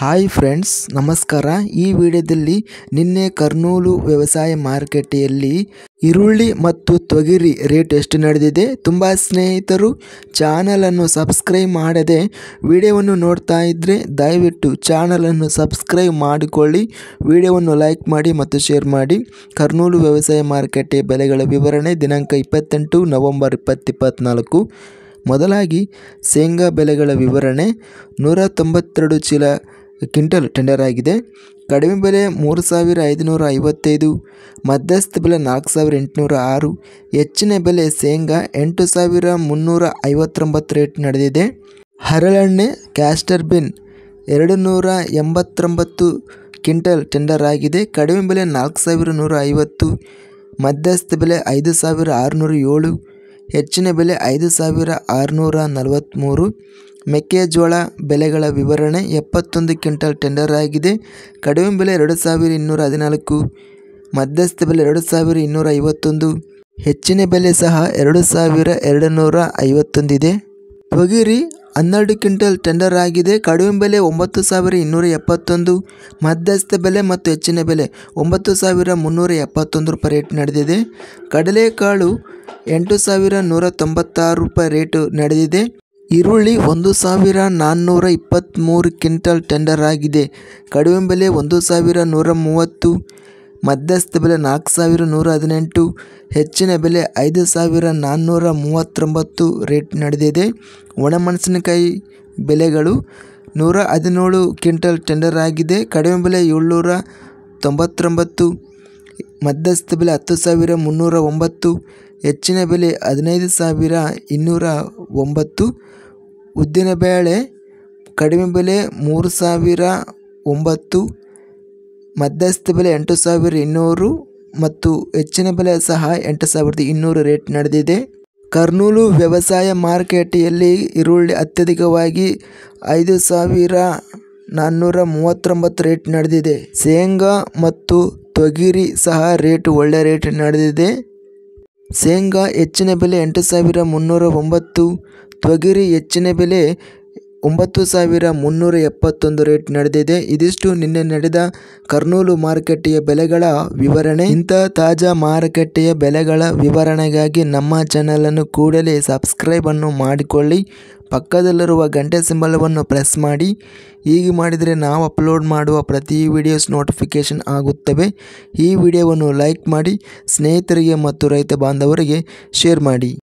hi friends ನಮಸ್ಕಾರ ಈ ವಿಡಿಯೋದಲ್ಲಿ ನಿನ್ನೆ ಕರ್ನೂಲು ವ್ಯವಸಾಯ ಮಾರುಕಟ್ಟೆಯಲ್ಲಿ ಈರುಳ್ಳಿ ಮತ್ತು ತೊಗಿರಿ ರೇಟ್ ಎಷ್ಟು ನಡೆದಿದೆ ತುಂಬ ಸ್ನೇಹಿತರು ಚಾನಲನ್ನು ಸಬ್ಸ್ಕ್ರೈಬ್ ಮಾಡದೆ ವಿಡಿಯೋವನ್ನು ನೋಡ್ತಾ ಇದ್ದರೆ ದಯವಿಟ್ಟು ಚಾನಲನ್ನು ಸಬ್ಸ್ಕ್ರೈಬ್ ಮಾಡಿಕೊಳ್ಳಿ ವಿಡಿಯೋವನ್ನು ಲೈಕ್ ಮಾಡಿ ಮತ್ತು ಶೇರ್ ಮಾಡಿ ಕರ್ನೂಲು ವ್ಯವಸಾಯ ಮಾರುಕಟ್ಟೆ ಬೆಲೆಗಳ ವಿವರಣೆ ದಿನಾಂಕ ಇಪ್ಪತ್ತೆಂಟು ನವಂಬರ್ ಇಪ್ಪತ್ತಿಪ್ಪತ್ನಾಲ್ಕು ಮೊದಲಾಗಿ ಶೇಂಗಾ ಬೆಲೆಗಳ ವಿವರಣೆ ನೂರ ತೊಂಬತ್ತೆರಡು ಚೀಲ ಕ್ವಿಂಟಲ್ ಟೆಂಡರ್ ಆಗಿದೆ ಕಡಿಮೆ ಬೆಲೆ ಮೂರು ಸಾವಿರ ಐದುನೂರ ಐವತ್ತೈದು ಮಧ್ಯಸ್ಥ ಬೆಲೆ ನಾಲ್ಕು ಸಾವಿರ ಎಂಟುನೂರ ಆರು ಹೆಚ್ಚಿನ ಬೆಲೆ ಶೇಂಗಾ ಎಂಟು ಸಾವಿರ ಮುನ್ನೂರ ಐವತ್ತೊಂಬತ್ತು ರೇಟ್ ನಡೆದಿದೆ ಹರಳೆಣ್ಣೆ ಕ್ಯಾಸ್ಟರ್ ಬಿನ್ ಎರಡು ನೂರ ಎಂಬತ್ತೊಂಬತ್ತು ಕ್ವಿಂಟಲ್ ಟೆಂಡರ್ ಆಗಿದೆ ಕಡಿಮೆ ಬೆಲೆ ನಾಲ್ಕು ಸಾವಿರ ನೂರ ಐವತ್ತು ಮಧ್ಯಸ್ಥ ಬೆಲೆ ಐದು ಸಾವಿರ ಆರುನೂರ ಏಳು ಹೆಚ್ಚಿನ ಬೆಲೆ ಐದು ಸಾವಿರ ಆರುನೂರ ನಲವತ್ತ್ಮೂರು ಮೆಕ್ಕೆಜೋಳ ಬೆಲೆಗಳ ವಿವರಣೆ ಎಪ್ಪತ್ತೊಂದು ಕ್ವಿಂಟಲ್ ಟೆಂಡರ್ ಆಗಿದೆ ಕಡಿಮೆ ಬೆಲೆ ಎರಡು ಸಾವಿರ ಇನ್ನೂರ ಹದಿನಾಲ್ಕು ಮಧ್ಯಸ್ಥ ಬೆಲೆ ಎರಡು ಸಾವಿರ ಇನ್ನೂರ ಐವತ್ತೊಂದು ಹೆಚ್ಚಿನ ಬೆಲೆ ಸಹ ಎರಡು ಸಾವಿರ ಎರಡು ನೂರ ಐವತ್ತೊಂದಿದೆ ತೊಗರಿ ಹನ್ನೆರಡು ಕ್ವಿಂಟಲ್ ಟೆಂಡರ್ ಆಗಿದೆ ಕಡಿಮೆ ಬೆಲೆ ಒಂಬತ್ತು ಸಾವಿರ ಇನ್ನೂರ ಎಪ್ಪತ್ತೊಂದು ಮಧ್ಯಸ್ಥ ಬೆಲೆ ಮತ್ತು ಹೆಚ್ಚಿನ ಬೆಲೆ ಒಂಬತ್ತು ಸಾವಿರ ಮುನ್ನೂರ ಎಪ್ಪತ್ತೊಂದು ರೂಪಾಯಿ ರೇಟ್ ನಡೆದಿದೆ ಕಡಲೆಕಾಳು ಎಂಟು ಸಾವಿರ ನೂರ ತೊಂಬತ್ತಾರು ರೂಪಾಯಿ ರೇಟು ನಡೆದಿದೆ ಈರುಳ್ಳಿ ಒಂದು ಸಾವಿರ ನಾನ್ನೂರ ಇಪ್ಪತ್ತ್ಮೂರು ಕ್ವಿಂಟಲ್ ಟೆಂಡರ್ ಆಗಿದೆ ಕಡಿಮೆ ಬೆಲೆ ಒಂದು ಸಾವಿರ ನೂರ ಮೂವತ್ತು ಮಧ್ಯಸ್ಥ ಬೆಲೆ ನಾಲ್ಕು ಸಾವಿರ ನೂರ ಹದಿನೆಂಟು ಹೆಚ್ಚಿನ ಬೆಲೆ ಐದು ಸಾವಿರ ನಾನ್ನೂರ ಮೂವತ್ತೊಂಬತ್ತು ರೇಟ್ ನಡೆದಿದೆ ಒಣಮೆಣಸಿನಕಾಯಿ ಬೆಲೆಗಳು ನೂರ ಹದಿನೇಳು ಕ್ವಿಂಟಲ್ ಟೆಂಡರ್ ಆಗಿದೆ ಕಡಿಮೆ ಬೆಲೆ ಏಳ್ನೂರ ತೊಂಬತ್ತೊಂಬತ್ತು ಮಧ್ಯಸ್ಥ ಬೆಲೆ ಹತ್ತು ಸಾವಿರ ಮುನ್ನೂರ ಒಂಬತ್ತು ಹೆಚ್ಚಿನ ಬೆಲೆ ಹದಿನೈದು ಸಾವಿರ ಇನ್ನೂರ ಒಂಬತ್ತು ಉದ್ದಿನ ಬೇಳೆ ಕಡಿಮೆ ಬೆಲೆ ಮೂರು ಸಾವಿರ ಒಂಬತ್ತು ಮಧ್ಯಸ್ಥ ಬೆಲೆ ಎಂಟು ಸಾವಿರದ ಇನ್ನೂರು ಮತ್ತು ಹೆಚ್ಚಿನ ಬೆಲೆ ಸಹ ಎಂಟು ಸಾವಿರದ ಇನ್ನೂರು ರೇಟ್ ನಡೆದಿದೆ ಕರ್ನೂಲು ವ್ಯವಸಾಯ ಮಾರುಕಟ್ಟೆಯಲ್ಲಿ ಈರುಳ್ಳಿ ಅತ್ಯಧಿಕವಾಗಿ ಐದು ಸಾವಿರ ನಾನ್ನೂರ ಮೂವತ್ತೊಂಬತ್ತು ರೇಟ್ ನಡೆದಿದೆ ಶೇಂಗಾ ಮತ್ತು ತೊಗರಿ ಸಹ ರೇಟ್ ಒಳ್ಳೆಯ ರೇಟ್ ನಡೆದಿದೆ ಶೇಂಗಾ ಹೆಚ್ಚಿನ ಬೆಲೆ ಎಂಟು ಸಾವಿರ ಮುನ್ನೂರ ಒಂಬತ್ತು ತೊಗರಿ ಹೆಚ್ಚಿನ ಬೆಲೆ ಒಂಬತ್ತು ಸಾವಿರ ಮುನ್ನೂರ ಎಪ್ಪತ್ತೊಂದು ರೇಟ್ ನಡೆದಿದೆ ಇದಿಷ್ಟು ನಿನ್ನೆ ನಡೆದ ಕರ್ನೂಲು ಮಾರುಕಟ್ಟೆಯ ಬೆಲೆಗಳ ವಿವರಣೆ ಇಂಥ ತಾಜಾ ಮಾರುಕಟ್ಟೆಯ ಬೆಲೆಗಳ ವಿವರಣೆಗಾಗಿ ನಮ್ಮ ಚಾನಲನ್ನು ಕೂಡಲೇ ಸಬ್ಸ್ಕ್ರೈಬನ್ನು ಮಾಡಿಕೊಳ್ಳಿ ಪಕ್ಕದಲ್ಲಿರುವ ಗಂಟೆ ಸಿಂಬಲವನ್ನು ಪ್ರೆಸ್ ಮಾಡಿ ಹೀಗೆ ಮಾಡಿದರೆ ನಾವು ಅಪ್ಲೋಡ್ ಮಾಡುವ ಪ್ರತಿ ವಿಡಿಯೋಸ್ ನೋಟಿಫಿಕೇಷನ್ ಆಗುತ್ತವೆ ಈ ವಿಡಿಯೋವನ್ನು ಲೈಕ್ ಮಾಡಿ ಸ್ನೇಹಿತರಿಗೆ ಮತ್ತು ರೈತ ಬಾಂಧವರಿಗೆ ಶೇರ್ ಮಾಡಿ